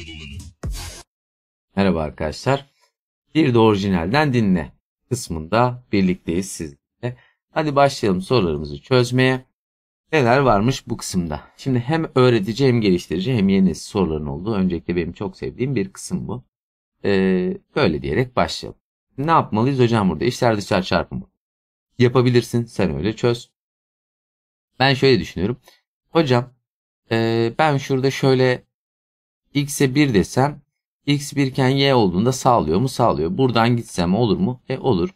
Batıl olanı. Merhaba arkadaşlar. Bir de orijinalden dinle kısmında birlikteyiz sizinle. Hadi başlayalım sorularımızı çözmeye. Neler varmış bu kısımda? Şimdi hem öğretici hem geliştirici hem yeni soruların olduğu öncelikle benim çok sevdiğim bir kısım bu. Ee, böyle diyerek başlayalım. Ne yapmalıyız hocam burada? İşler dışarı çarpımı. Yapabilirsin sen öyle çöz. Ben şöyle düşünüyorum. Hocam e, ben şurada şöyle x'e 1 desem x birken y olduğunda sağlıyor mu? Sağlıyor. Buradan gitsem olur mu? E olur.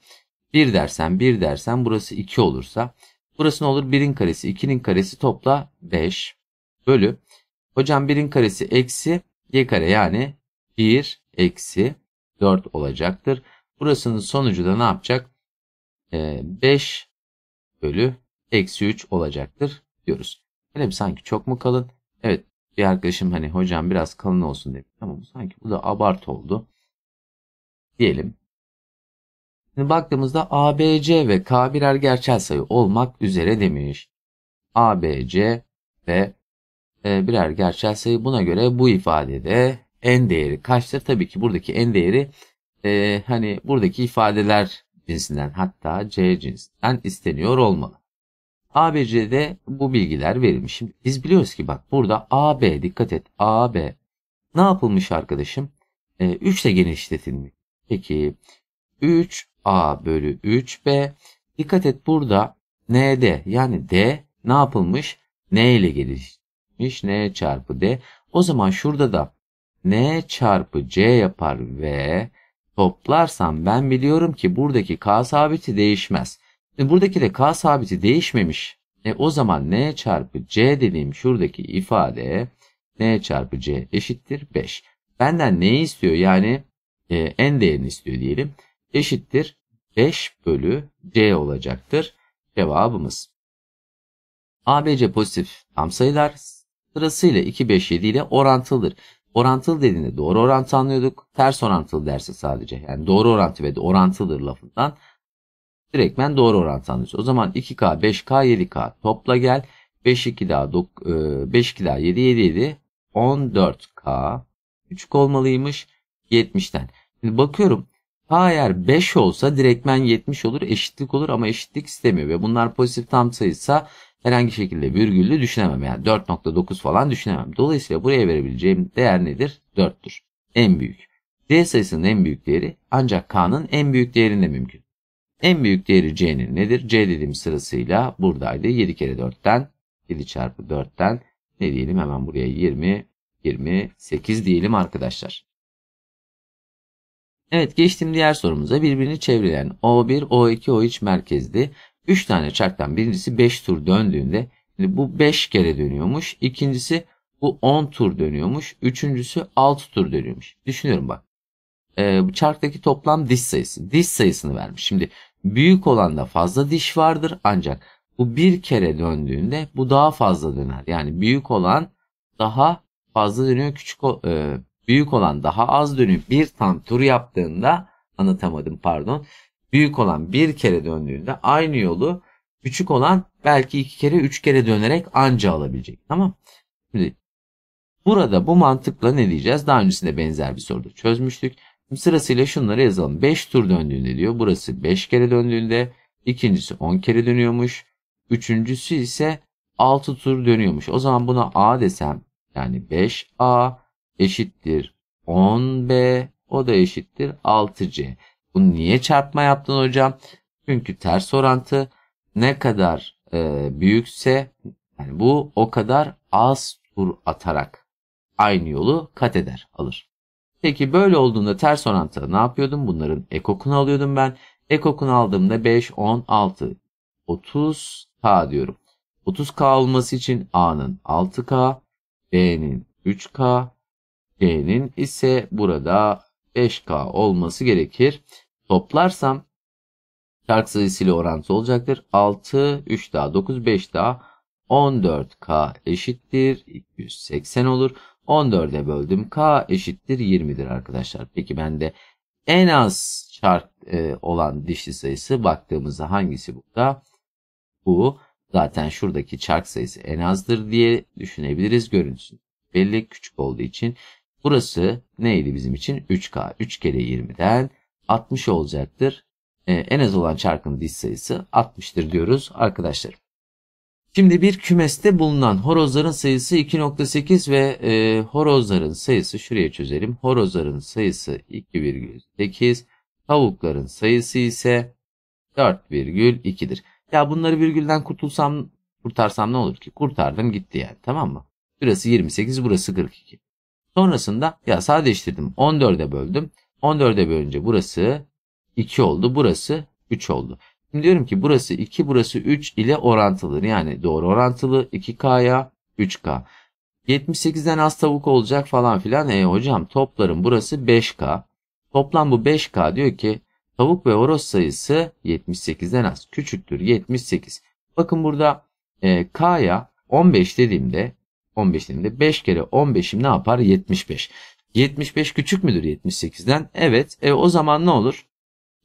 1 dersen 1 dersen burası 2 olursa. Burası ne olur? 1'in karesi 2'nin karesi topla 5 bölü. Hocam 1'in karesi eksi y kare yani 1 eksi 4 olacaktır. Burasının sonucu da ne yapacak? E, 5 bölü eksi 3 olacaktır diyoruz. Böyle bir sanki çok mu kalın? Evet bir arkadaşım hani hocam biraz kalın olsun demiş. Ama sanki bu da abart oldu. Diyelim. Şimdi baktığımızda ABC ve K birer gerçel sayı olmak üzere demiş. ABC ve e, birer gerçel sayı. Buna göre bu ifadede en değeri kaçtır? Tabii ki buradaki en değeri e, hani buradaki ifadeler cinsinden hatta C cinsinden isteniyor olmalı. ABC'de bu bilgiler verilmiş. Şimdi biz biliyoruz ki bak burada AB dikkat et AB ne yapılmış arkadaşım? E, 3 ile genişletilmiş. Peki 3A bölü 3B dikkat et burada ND yani D ne yapılmış? N ile gelişmiş. N çarpı D. O zaman şurada da N çarpı C yapar ve toplarsam ben biliyorum ki buradaki K sabiti değişmez. E buradaki de k sabiti değişmemiş. E o zaman n çarpı c dediğim şuradaki ifade n çarpı c eşittir 5. Benden neyi istiyor yani e, n değerini istiyor diyelim. Eşittir 5 bölü c olacaktır cevabımız. ABC pozitif tam sayılar sırasıyla 2, 5, 7 ile orantılıdır. Orantılı dediğinde doğru orantı anlıyorduk. Ters orantılı derse sadece yani doğru orantı ve de orantılıdır lafından direktmen doğru orantılanır. O zaman 2K, 5K, 7K topla gel. 5 2 daha 9, 5 2 daha 7 7 7 14K küçük olmalıymış 70'ten. Şimdi bakıyorum K eğer 5 olsa direktmen 70 olur eşitlik olur ama eşitlik istemiyor ve bunlar pozitif tam sayısa herhangi şekilde virgüllü düşünemem yani 4.9 falan düşünemem. Dolayısıyla buraya verebileceğim değer nedir? 4'tür. En büyük. D sayısının en büyük değeri ancak K'nın en büyük değerinde mümkün. En büyük değeri C'nin nedir? C dediğim sırasıyla buradaydı. 7 kere 4'ten 7 çarpı 4'ten ne diyelim hemen buraya 20, 28 diyelim arkadaşlar. Evet geçtim diğer sorumuza. Birbirini çevrilen O1, O2, O3 merkezli 3 tane çarktan birincisi 5 tur döndüğünde bu 5 kere dönüyormuş. İkincisi bu 10 tur dönüyormuş. Üçüncüsü 6 tur dönüyormuş. Düşünüyorum bak. Ee, çarktaki toplam diş sayısı. Diş sayısını vermiş. Şimdi Büyük olanda fazla diş vardır ancak bu bir kere döndüğünde bu daha fazla döner. Yani büyük olan daha fazla dönüyor, küçük e, büyük olan daha az dönüyor. Bir tam tur yaptığında anlatamadım pardon. Büyük olan bir kere döndüğünde aynı yolu küçük olan belki iki kere üç kere dönerek anca alabilecek. Tamam. Şimdi burada bu mantıkla ne diyeceğiz? Daha öncesinde benzer bir soruda çözmüştük. Sırasıyla şunları yazalım. 5 tur döndüğünde diyor. Burası 5 kere döndüğünde. ikincisi 10 kere dönüyormuş. Üçüncüsü ise 6 tur dönüyormuş. O zaman buna A desem yani 5A eşittir 10B o da eşittir 6C. Bu niye çarpma yaptın hocam? Çünkü ters orantı ne kadar e, büyükse yani bu o kadar az tur atarak aynı yolu kat eder alır. Peki böyle olduğunda ters orantıda ne yapıyordum? Bunların ekokunu alıyordum ben. Ekokunu aldığımda 5, 10, 6, 30K diyorum. 30K olması için A'nın 6K, B'nin 3K, C'nin ise burada 5K olması gerekir. Toplarsam şark sayısıyla orantı olacaktır. 6, 3 daha, 9, 5 daha, 14K eşittir. 280 olur. 14'e böldüm. K eşittir 20'dir arkadaşlar. Peki ben de en az çark e, olan dişli sayısı baktığımızda hangisi burada? Bu. Zaten şuradaki çark sayısı en azdır diye düşünebiliriz görüntüsü. Belli küçük olduğu için burası neydi bizim için? 3K. 3 kere 20'den 60 olacaktır. E, en az olan çarkın diş sayısı 60'tır diyoruz arkadaşlar. Şimdi bir kümeste bulunan horozların sayısı 2.8 ve e, horozların sayısı şuraya çözelim. Horozların sayısı 2,8. Tavukların sayısı ise 4,2'dir. Ya bunları virgülden kurtulsam kurtarsam ne olur ki? Kurtardım gitti yani tamam mı? Burası 28 burası 42. Sonrasında ya sadeleştirdim 14'e böldüm. 14'e bölünce burası 2 oldu burası 3 oldu. Şimdi diyorum ki burası 2 burası 3 ile orantılı. Yani doğru orantılı 2K'ya 3K. 78'den az tavuk olacak falan filan. E hocam topların burası 5K. Toplam bu 5K diyor ki tavuk ve horoz sayısı 78'den az. Küçüktür 78. Bakın burada e, K'ya 15 dediğimde 15 dediğimde 5 kere 15'im ne yapar? 75. 75 küçük müdür 78'den? Evet. E, o zaman ne olur?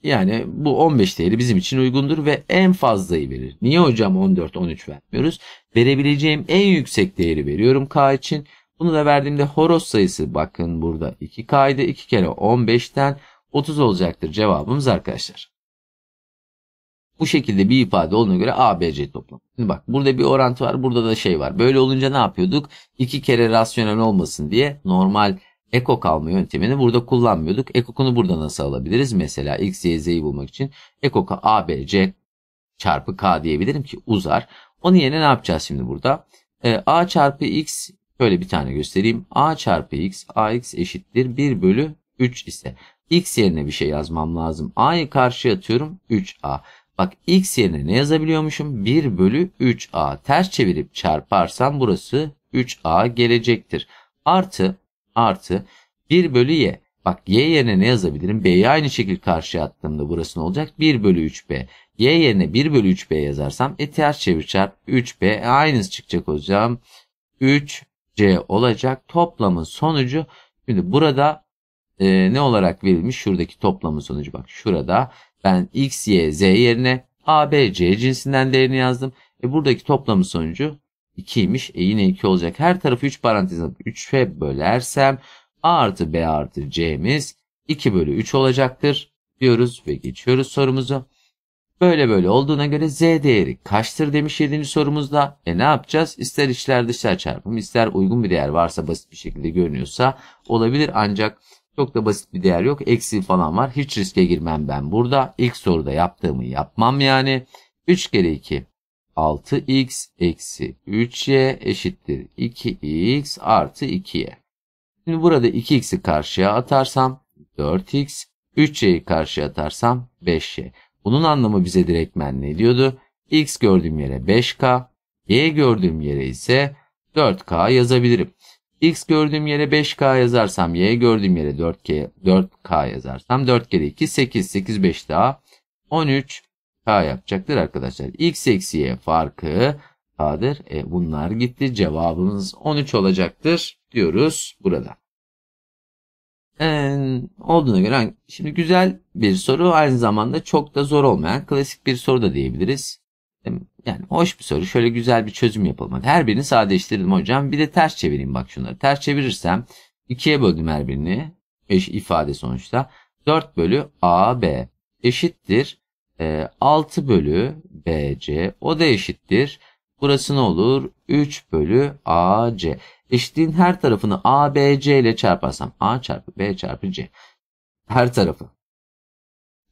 Yani bu 15 değeri bizim için uygundur ve en fazlayı verir. Niye hocam 14-13 vermiyoruz? Verebileceğim en yüksek değeri veriyorum K için. Bunu da verdiğimde horoz sayısı bakın burada 2K'ydı. 2 kere 15'ten 30 olacaktır cevabımız arkadaşlar. Bu şekilde bir ifade olduğuna göre ABC toplamı. Şimdi bak burada bir orantı var burada da şey var. Böyle olunca ne yapıyorduk? 2 kere rasyonel olmasın diye normal Eko alma yöntemini burada kullanmıyorduk. Ekokunu burada nasıl alabiliriz? Mesela x, y, z'yi bulmak için ekoka a, b, c çarpı k diyebilirim ki uzar. Onun yerine ne yapacağız şimdi burada? E, a çarpı x Şöyle bir tane göstereyim. A çarpı x, ax eşittir 1 bölü 3 ise x yerine bir şey yazmam lazım. A'yı karşıya atıyorum 3a. Bak x yerine ne yazabiliyormuşum? 1 bölü 3a. Ters çevirip çarparsam burası 3a gelecektir. Artı artı 1 bölü y. Bak y yerine ne yazabilirim? B'yi aynı şekilde karşıya attığımda burası ne olacak? 1 bölü 3b. Y yerine 1 bölü 3b yazarsam e ters çevir çarp 3b. E, aynısı çıkacak hocam. 3c olacak. Toplamın sonucu. Şimdi burada e, ne olarak verilmiş? Şuradaki toplamın sonucu bak. Şurada ben x, y, z yerine a, b, c cinsinden değerini yazdım. E, buradaki toplamın sonucu 2'ymiş. E yine 2 olacak. Her tarafı 3 parantez alıp 3'e bölersem A artı B artı C'miz 2 bölü 3 olacaktır diyoruz ve geçiyoruz sorumuzu. Böyle böyle olduğuna göre Z değeri kaçtır demiş 7. sorumuzda. E ne yapacağız? İster içler dışlar çarpım ister uygun bir değer varsa basit bir şekilde görünüyorsa olabilir. Ancak çok da basit bir değer yok. Eksi falan var. Hiç riske girmem ben burada. İlk soruda yaptığımı yapmam yani. 3 kere 2 6x eksi 3y eşittir 2x artı 2y. Şimdi burada 2x'i karşıya atarsam 4x, 3y'yi karşıya atarsam 5y. Bunun anlamı bize direktmen ne diyordu? x gördüğüm yere 5k, y gördüğüm yere ise 4k yazabilirim. x gördüğüm yere 5k yazarsam, y gördüğüm yere 4k, 4k yazarsam 4 kere 2 8, 8 5 daha 13, K yapacaktır arkadaşlar. X eksi Y farkı K'dır. E, bunlar gitti. Cevabımız 13 olacaktır diyoruz burada. Ee, olduğuna göre şimdi güzel bir soru aynı zamanda çok da zor olmayan klasik bir soru da diyebiliriz. Yani hoş bir soru. Şöyle güzel bir çözüm yapalım. her birini sadeleştirelim hocam. Bir de ters çevireyim bak şunları. Ters çevirirsem ikiye böldüm her birini. Eş ifade sonuçta. 4 bölü AB eşittir e, ee, 6 bölü BC o da eşittir. Burası ne olur? 3 bölü AC. Eşitliğin her tarafını ABC ile çarparsam A çarpı B çarpı C. Her tarafı.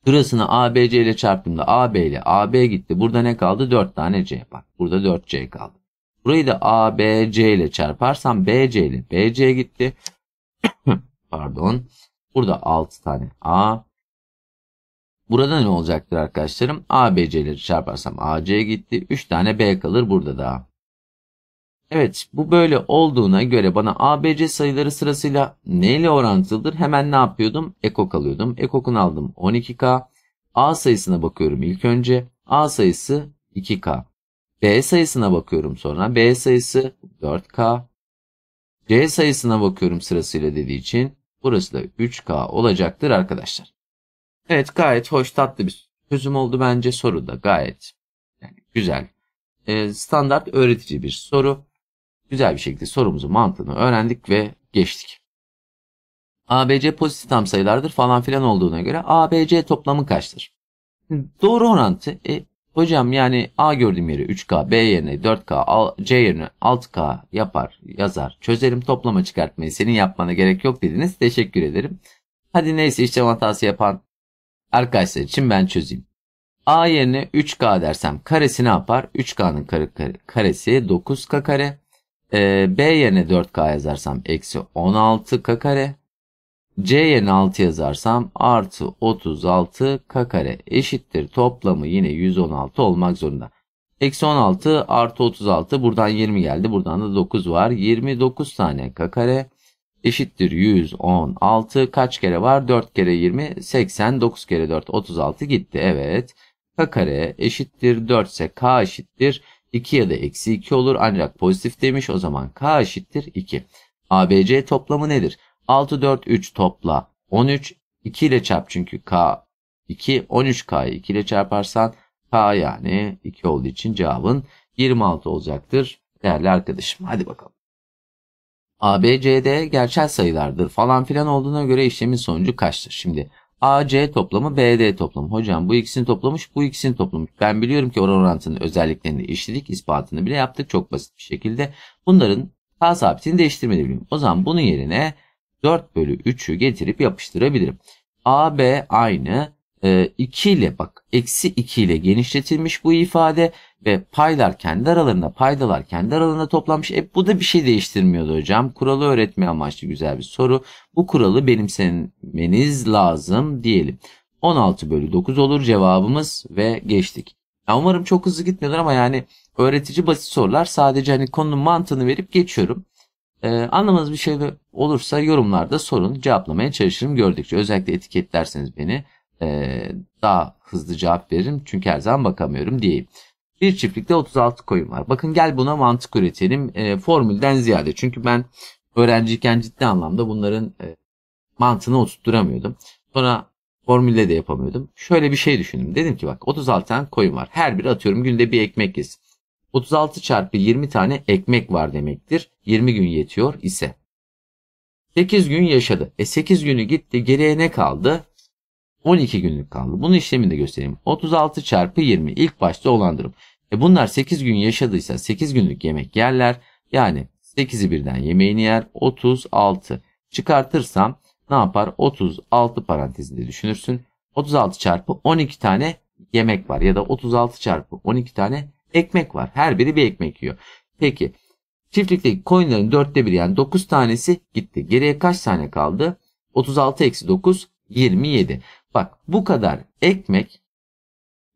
Burasını ABC ile çarptığımda AB ile AB gitti. Burada ne kaldı? 4 tane C. Bak burada 4C kaldı. Burayı da ABC ile çarparsam BC ile BC gitti. Pardon. Burada 6 tane A, Burada ne olacaktır arkadaşlarım? ABC'leri çarparsam AC'ye gitti. 3 tane B kalır burada da. Evet bu böyle olduğuna göre bana ABC sayıları sırasıyla neyle orantılıdır? Hemen ne yapıyordum? Ekok alıyordum. Ekok'un aldım 12K. A sayısına bakıyorum ilk önce. A sayısı 2K. B sayısına bakıyorum sonra. B sayısı 4K. C sayısına bakıyorum sırasıyla dediği için burası da 3K olacaktır arkadaşlar. Evet gayet hoş tatlı bir çözüm oldu bence soru da gayet yani güzel. E, standart öğretici bir soru. Güzel bir şekilde sorumuzu mantığını öğrendik ve geçtik. ABC pozitif tam sayılardır falan filan olduğuna göre ABC toplamı kaçtır? doğru orantı e, hocam yani A gördüğüm yeri 3K, B yerine 4K, C yerine 6K yapar, yazar, çözerim toplama çıkartmayı senin yapmana gerek yok dediniz. Teşekkür ederim. Hadi neyse işte hatası yapan Arkadaşlar için ben çözeyim. A yerine 3K dersem karesi ne yapar? 3K'nın kare, kare, karesi 9K kare. Ee, B yerine 4K yazarsam eksi 16K kare. C yerine 6 yazarsam artı 36K kare eşittir. Toplamı yine 116 olmak zorunda. Eksi 16 artı 36 buradan 20 geldi. Buradan da 9 var. 29 tane K kare eşittir 116 kaç kere var 4 kere 20 89 kere 4 36 gitti evet k kare eşittir 4 ise k eşittir 2 ya da eksi 2 olur ancak pozitif demiş o zaman k eşittir 2 abc toplamı nedir 6 4 3 topla 13 2 ile çarp çünkü k 2 13k'yı 2 ile çarparsan k yani 2 olduğu için cevabın 26 olacaktır değerli arkadaşım hadi bakalım ABCD gerçel sayılardır falan filan olduğuna göre işlemin sonucu kaçtır? Şimdi AC toplamı BD toplamı. Hocam bu ikisini toplamış bu ikisini toplamış. Ben biliyorum ki oran orantının özelliklerini işledik ispatını bile yaptık çok basit bir şekilde. Bunların K sabitini değiştirmedi O zaman bunun yerine 4 bölü 3'ü getirip yapıştırabilirim. AB aynı e, ee, 2 ile bak eksi 2 ile genişletilmiş bu ifade ve paylar kendi aralarında paydalar kendi aralarında toplanmış. E, bu da bir şey değiştirmiyordu hocam. Kuralı öğretme amaçlı güzel bir soru. Bu kuralı benimsemeniz lazım diyelim. 16 bölü 9 olur cevabımız ve geçtik. Ya umarım çok hızlı gitmiyorlar ama yani öğretici basit sorular. Sadece hani konunun mantığını verip geçiyorum. Ee, anlamanız bir şey olursa yorumlarda sorun. Cevaplamaya çalışırım gördükçe. Özellikle etiketlerseniz beni e, daha hızlı cevap veririm çünkü her zaman bakamıyorum diyeyim. Bir çiftlikte 36 koyun var. Bakın gel buna mantık üretelim e, formülden ziyade. Çünkü ben öğrenciyken ciddi anlamda bunların e, mantığını oturtturamıyordum. Sonra formülle de yapamıyordum. Şöyle bir şey düşündüm. Dedim ki bak 36 tane koyun var. Her biri atıyorum günde bir ekmek yesin. 36 çarpı 20 tane ekmek var demektir. 20 gün yetiyor ise. 8 gün yaşadı. E 8 günü gitti. Geriye ne kaldı? 12 günlük kaldı. Bunun işlemini de göstereyim. 36 çarpı 20 ilk başta olan durum. E bunlar 8 gün yaşadıysa 8 günlük yemek yerler. Yani 8'i birden yemeğini yer. 36 çıkartırsam ne yapar? 36 parantezinde düşünürsün. 36 çarpı 12 tane yemek var ya da 36 çarpı 12 tane ekmek var. Her biri bir ekmek yiyor. Peki çiftlikteki koyunların 4'te biri yani 9 tanesi gitti. Geriye kaç tane kaldı? 36 eksi 9 27. Bak bu kadar ekmek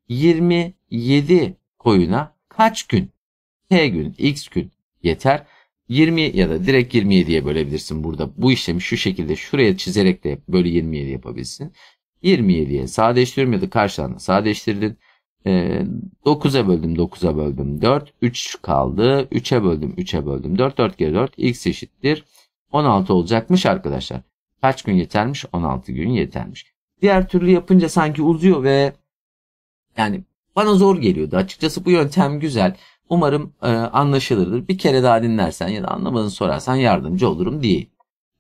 27 koyuna kaç gün? T gün, X gün yeter. 20 ya da direkt 27'ye bölebilirsin burada. Bu işlemi şu şekilde şuraya çizerek de bölü 27 yapabilirsin. 27'ye sadeleştiriyorum ya da karşılarına sadeleştirdin. 9'a ee, böldüm 9'a böldüm 4. 3 kaldı. 3'e böldüm 3'e böldüm 4. 4 kere 4 x eşittir. 16 olacakmış arkadaşlar. Kaç gün yetermiş? 16 gün yetermiş. Diğer türlü yapınca sanki uzuyor ve yani bana zor geliyordu. Açıkçası bu yöntem güzel. Umarım e, anlaşılır. Bir kere daha dinlersen ya da anlamadığını sorarsan yardımcı olurum diye.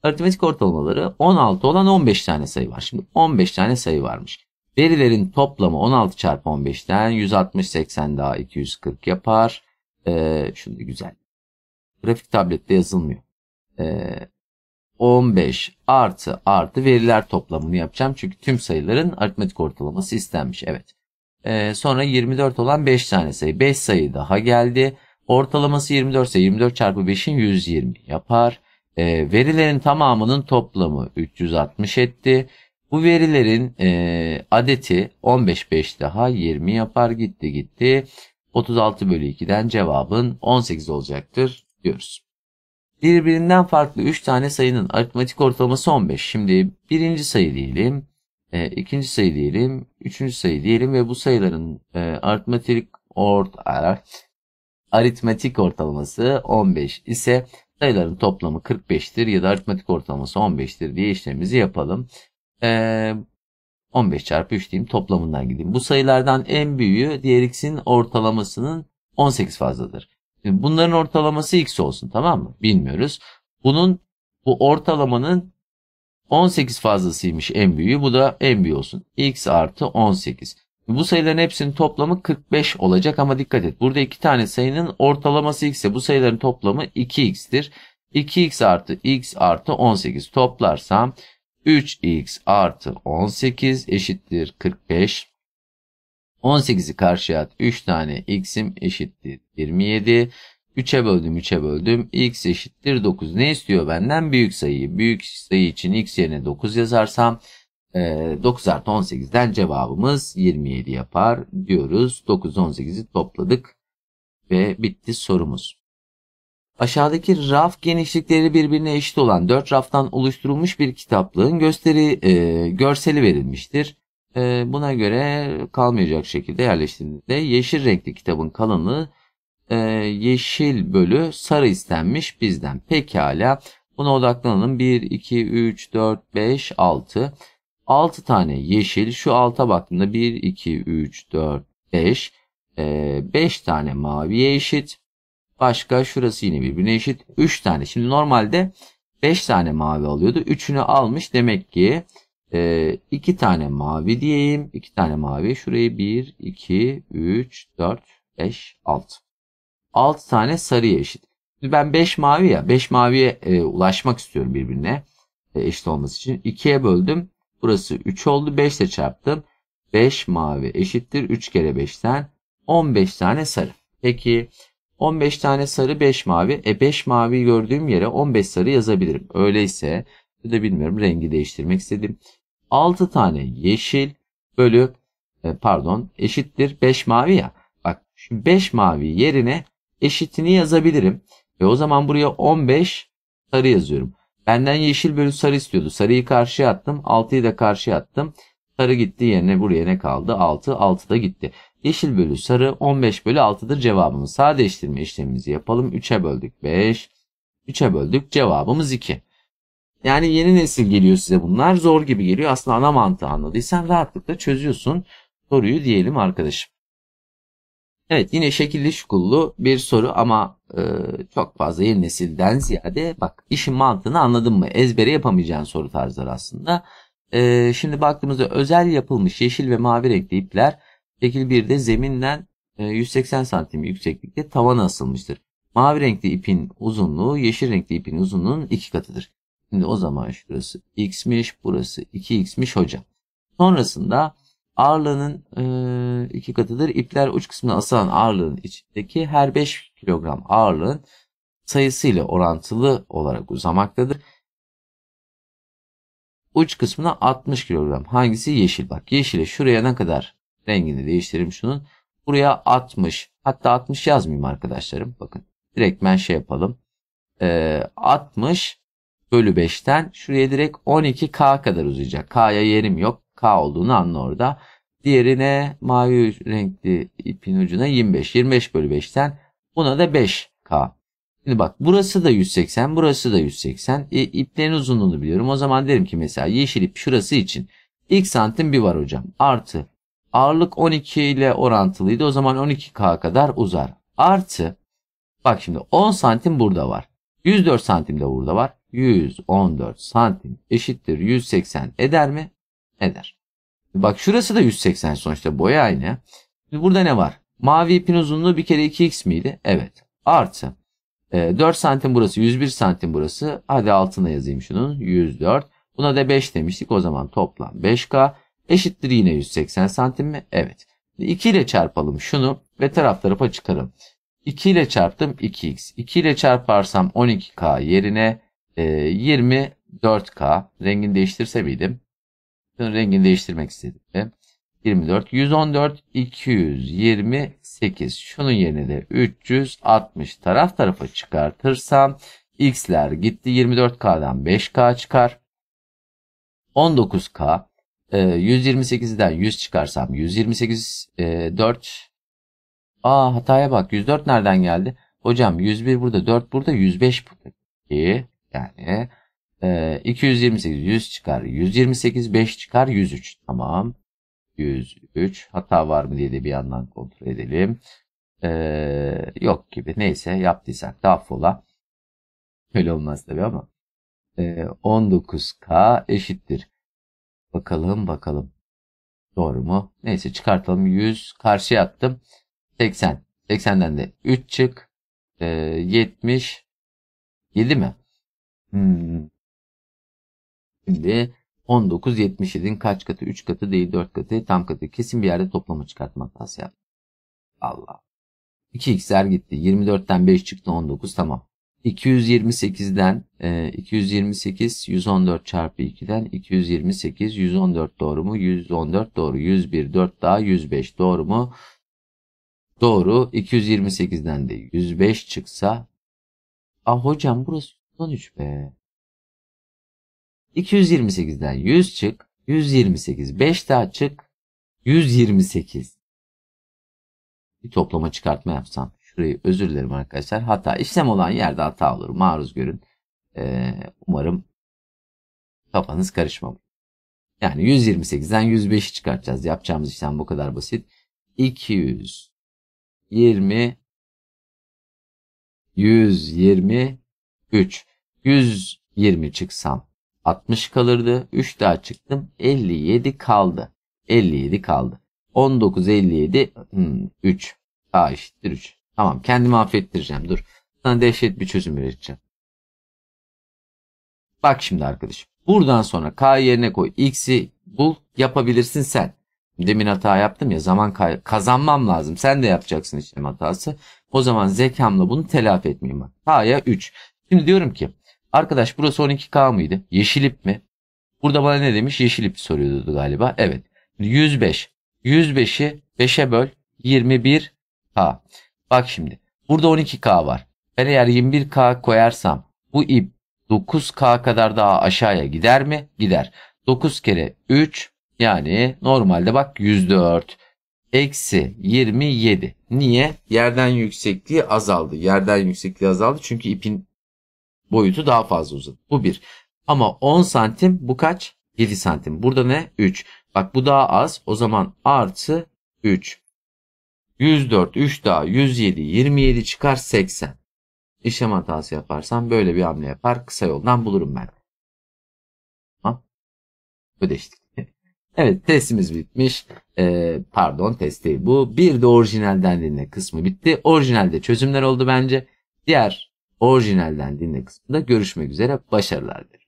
Aritmetik ortalamaları 16 olan 15 tane sayı var. Şimdi 15 tane sayı varmış. Verilerin toplamı 16 çarpı 15'ten 160 80 daha 240 yapar. E, şunu güzel. Grafik tablette yazılmıyor. E, 15 artı artı veriler toplamını yapacağım. Çünkü tüm sayıların aritmetik ortalaması istenmiş. Evet. Ee, sonra 24 olan 5 tane sayı. 5 sayı daha geldi. Ortalaması 24 ise 24 çarpı 5'in 120 yapar. Ee, verilerin tamamının toplamı 360 etti. Bu verilerin e, adeti 15 5 daha 20 yapar gitti gitti. 36 bölü 2'den cevabın 18 olacaktır diyoruz birbirinden farklı 3 tane sayının aritmetik ortalaması 15. Şimdi birinci sayı diyelim, e, ikinci sayı diyelim, üçüncü sayı diyelim ve bu sayıların e, aritmatik ort aritmatik ortalaması 15 ise sayıların toplamı 45'tir ya da aritmetik ortalaması 15'tir diye işlemimizi yapalım. E, 15 çarpı 3 diyeyim toplamından gideyim. Bu sayılardan en büyüğü diğer x'in ortalamasının 18 fazladır. Şimdi bunların ortalaması x olsun tamam mı? Bilmiyoruz. Bunun bu ortalamanın 18 fazlasıymış en büyüğü. Bu da en büyüğü olsun. x artı 18. Bu sayıların hepsinin toplamı 45 olacak ama dikkat et. Burada iki tane sayının ortalaması x ise bu sayıların toplamı 2x'tir. 2x artı x artı 18 toplarsam 3x artı 18 eşittir 45. 18'i karşıya at. 3 tane x'im eşittir 27. 3'e böldüm 3'e böldüm. x eşittir 9. Ne istiyor benden? Büyük sayıyı. Büyük sayı için x yerine 9 yazarsam 9 e, artı 18'den cevabımız 27 yapar diyoruz. 9 18'i topladık ve bitti sorumuz. Aşağıdaki raf genişlikleri birbirine eşit olan 4 raftan oluşturulmuş bir kitaplığın gösteri e, görseli verilmiştir. Ee, buna göre kalmayacak şekilde yerleştirdiğinde yeşil renkli kitabın kalınlığı e, yeşil bölü sarı istenmiş bizden. Pekala buna odaklanalım. 1, 2, 3, 4, 5, 6. 6 tane yeşil. Şu alta baktığımda 1, 2, 3, 4, 5. E, 5 tane maviye eşit. Başka şurası yine birbirine eşit. 3 tane. Şimdi normalde 5 tane mavi alıyordu. 3'ünü almış. Demek ki e, iki tane mavi diyeyim. İki tane mavi. Şurayı 1, 2, 3, 4, 5, 6. 6 tane sarı eşit. ben 5 mavi ya. 5 maviye e, ulaşmak istiyorum birbirine. E, eşit olması için. 2'ye böldüm. Burası 3 oldu. 5 ile çarptım. 5 mavi eşittir. 3 kere 5'ten 15 tane sarı. Peki 15 tane sarı 5 mavi. E 5 mavi gördüğüm yere 15 sarı yazabilirim. Öyleyse ya da bilmiyorum rengi değiştirmek istedim. 6 tane yeşil bölü e, pardon eşittir 5 mavi ya. Bak şu 5 mavi yerine eşitini yazabilirim. Ve o zaman buraya 15 sarı yazıyorum. Benden yeşil bölü sarı istiyordu. Sarıyı karşıya attım. 6'yı da karşıya attım. Sarı gitti yerine buraya ne kaldı? 6. 6 da gitti. Yeşil bölü sarı 15 bölü 6'dır cevabımız. Sadeleştirme işlemimizi yapalım. 3'e böldük 5. 3'e böldük cevabımız 2. Yani yeni nesil geliyor size bunlar. Zor gibi geliyor. Aslında ana mantığı anladıysan rahatlıkla çözüyorsun soruyu diyelim arkadaşım. Evet yine şekilli şukullu bir soru ama e, çok fazla yeni nesilden ziyade bak işin mantığını anladın mı? Ezbere yapamayacağın soru tarzları aslında. E, şimdi baktığımızda özel yapılmış yeşil ve mavi renkli ipler şekil 1'de zeminden 180 e, santim yükseklikte tavana asılmıştır. Mavi renkli ipin uzunluğu yeşil renkli ipin uzunluğunun iki katıdır. Şimdi o zaman şurası x'miş burası 2x'miş hocam. Sonrasında ağırlığının e, iki katıdır. İpler uç kısmına asılan ağırlığın içindeki her 5 kilogram ağırlığın sayısı ile orantılı olarak uzamaktadır. Uç kısmına 60 kilogram. Hangisi yeşil? Bak yeşile şuraya ne kadar rengini değiştireyim şunun. Buraya 60. Hatta 60 yazmayayım arkadaşlarım. Bakın direkt ben şey yapalım. E, 60 bölü 5'ten şuraya direkt 12K kadar uzayacak. K'ya yerim yok. K olduğunu anla orada. Diğerine mavi renkli ipin ucuna 25. 25 bölü 5'ten buna da 5K. Şimdi bak burası da 180, burası da 180. E, iplerin uzunluğunu biliyorum. O zaman derim ki mesela yeşil ip şurası için x santim bir var hocam. Artı ağırlık 12 ile orantılıydı. O zaman 12K kadar uzar. Artı bak şimdi 10 santim burada var. 104 santim de burada var. 114 santim eşittir 180 eder mi? Eder. Bak şurası da 180 sonuçta boya aynı. Şimdi burada ne var? Mavi ipin uzunluğu bir kere 2x miydi? Evet. Artı. 4 e, santim burası 101 santim burası. Hadi altına yazayım şunun 104. Buna da 5 demiştik. O zaman toplam 5K eşittir yine 180 santim mi? Evet. 2 ile çarpalım şunu ve tarafları çıkaralım. 2 ile çarptım 2x. 2 ile çarparsam 12K yerine e, ee, 24K rengini değiştirse miydim? Şunun rengini değiştirmek istedim. 24, 114, 228. Şunun yerine de 360 taraf tarafa çıkartırsam x'ler gitti 24k'dan 5k çıkar. 19k 128'den 100 çıkarsam 128 4 e, Aa hataya bak 104 nereden geldi? Hocam 101 burada 4 burada 105 burada. 2 yani e, 228 100 çıkar. 128 5 çıkar. 103. Tamam. 103. Hata var mı diye de bir yandan kontrol edelim. E, yok gibi. Neyse yaptıysak da affola. Öyle olmaz tabi ama. E, 19K eşittir. Bakalım bakalım. Doğru mu? Neyse çıkartalım. 100 karşıya attım. 80. 80'den de 3 çık. E, 70. 7 mi? Hmm. Şimdi 19.77'in kaç katı? 3 katı değil 4 katı. Tam katı. Kesin bir yerde toplama çıkartmak lazım. Yani. Allah. 2x'ler gitti. 24'ten 5 çıktı 19 tamam. 228'den e, 228 114 çarpı 2'den 228 114 doğru mu? 114 doğru. 101 4 daha 105 doğru mu? Doğru. 228'den de 105 çıksa. Ah hocam burası Sonuç be. 228'den 100 çık. 128. 5 daha çık. 128. Bir toplama çıkartma yapsam. Şurayı özür dilerim arkadaşlar. Hata. işlem olan yerde hata olur. Maruz görün. Ee, umarım kafanız karışmamış. Yani 128'den 105'i çıkartacağız. Yapacağımız işlem bu kadar basit. 220, 123 120 çıksam 60 kalırdı. 3 daha çıktım 57 kaldı. 57 kaldı. 19 57 3. A eşittir 3. Tamam kendimi affettireceğim dur. Sana dehşet bir çözüm vereceğim. Bak şimdi arkadaşım. Buradan sonra K yerine koy. X'i bul yapabilirsin sen. Demin hata yaptım ya zaman kazanmam lazım. Sen de yapacaksın işlem hatası. O zaman zekamla bunu telafi etmeyeyim bak. K'ya 3. Şimdi diyorum ki Arkadaş burası 12K mıydı? Yeşilip mi? Burada bana ne demiş? Yeşilip soruyordu galiba. Evet. 105. 105'i 5'e böl. 21K. Bak şimdi. Burada 12K var. Ben eğer 21K koyarsam bu ip 9K kadar daha aşağıya gider mi? Gider. 9 kere 3 yani normalde bak 104 eksi 27. Niye? Yerden yüksekliği azaldı. Yerden yüksekliği azaldı çünkü ipin boyutu daha fazla uzun. Bu bir. Ama 10 santim bu kaç? 7 santim. Burada ne? 3. Bak bu daha az. O zaman artı 3. 104, 3 daha 107, 27 çıkar 80. İşlem hatası yaparsam böyle bir hamle yapar. Kısa yoldan bulurum ben. Ha? Ödeştik. Evet testimiz bitmiş. Ee, pardon test değil bu. Bir de orijinalden dinle kısmı bitti. Orijinalde çözümler oldu bence. Diğer orijinalden dinle kısmında görüşmek üzere. Başarılar dilerim.